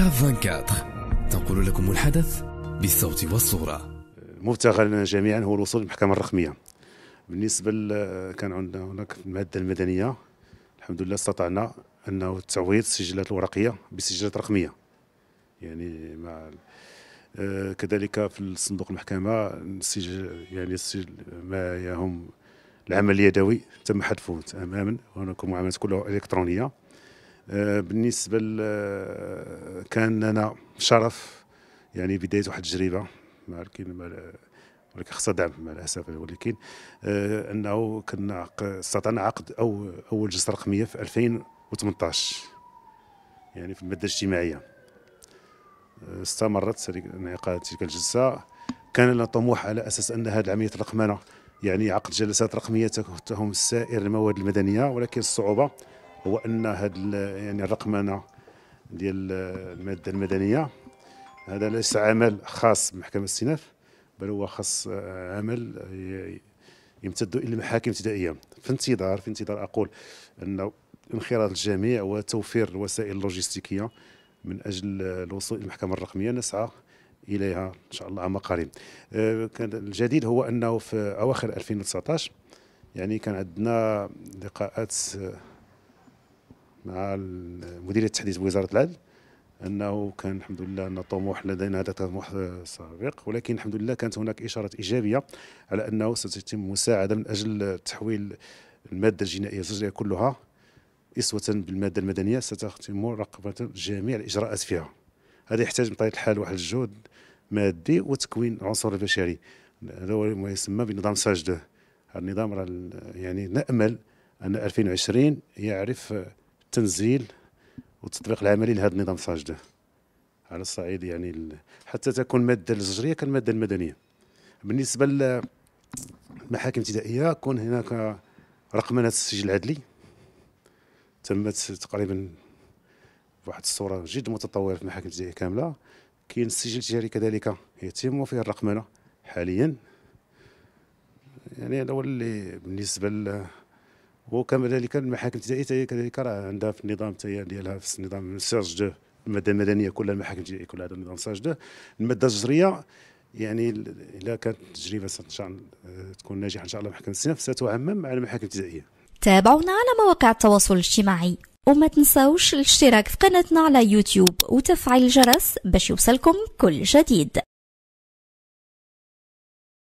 كاف 24 تنقل لكم الحدث بالصوت والصورة لنا جميعا هو الوصول للمحكمة الرقمية بالنسبة كان عندنا هناك المادة المدنية الحمد لله استطعنا أنه تعويض السجلات الورقية بسجلات رقمية يعني مع آه، كذلك في الصندوق المحكمة السجل يعني السجل ما يهم العمل اليدوي تم حذفه تماما هناك معاملات كلها إلكترونية آه، بالنسبه ل آه، كان لنا شرف يعني بدايه واحد التجربه مع ولكن خصها دعم مع الاسف ولكن آه، انه كنا استطعنا عقد او اول جلسه رقميه في 2018 يعني في الماده الاجتماعيه استمرت انعقاد تلك الجلسه كان لنا طموح على اساس ان هذه العمليه الرقمنه يعني عقد جلسات رقميه تهم سائر المواد المدنيه ولكن الصعوبه هو ان هاد يعني الرقمنه ديال الماده المدنيه هذا ليس عمل خاص بمحكمه الاستئناف بل هو خاص آه، عمل يمتد الى المحاكم الابتدائيه في انتظار في انتظار اقول انه انخراط الجميع وتوفير الوسائل اللوجستيكيه من اجل الوصول الى المحكمه الرقميه نسعى اليها ان شاء الله عما قريب آه، الجديد هو انه في اواخر 2019 يعني كان عندنا لقاءات مع مديريه التحديث بوزاره العدل انه كان الحمد لله ان الطموح لدينا هذا طموح سابق ولكن الحمد لله كانت هناك اشارات ايجابيه على انه ستتم مساعده من اجل تحويل الماده الجنائيه الزجريه كلها اسوه بالماده المدنيه ستتم مراقبه جميع الاجراءات فيها هذا يحتاج بطبيعه الحال واحد الجهد مادي وتكوين العنصر البشري هذا هو ما يسمى بنظام ساجده هذا النظام يعني نامل ان 2020 يعرف التنزيل والتطبيق العملي لهذا النظام الساجده على الصعيد يعني حتى تكون ماده الزجرية كالماده المدنيه بالنسبه للمحاكم الابتدائيه كون هناك رقمنه السجل العدلي تمت تقريبا واحد الصوره جد متطوره في المحاكم الابتدائيه كامله كاين السجل التجاري كذلك يتم فيه الرقمنه حاليا يعني هذا هو اللي بالنسبه وكما ذلك المحاكم الجزائيه كذلك راه عندها في النظام ديالها في النظام سيرج دو الماده المدنيه كلها المحاكم الجزائيه كلها هذا النظام سيرج دو الماده الجزريه يعني الا كانت التجربه ان شاء الله آه، تكون ناجحه ان شاء الله محكمه السنف ستعمم على المحاكم الجزائيه تابعونا على مواقع التواصل الاجتماعي وما تنساوش الاشتراك في قناتنا على يوتيوب وتفعيل الجرس باش يوصلكم كل جديد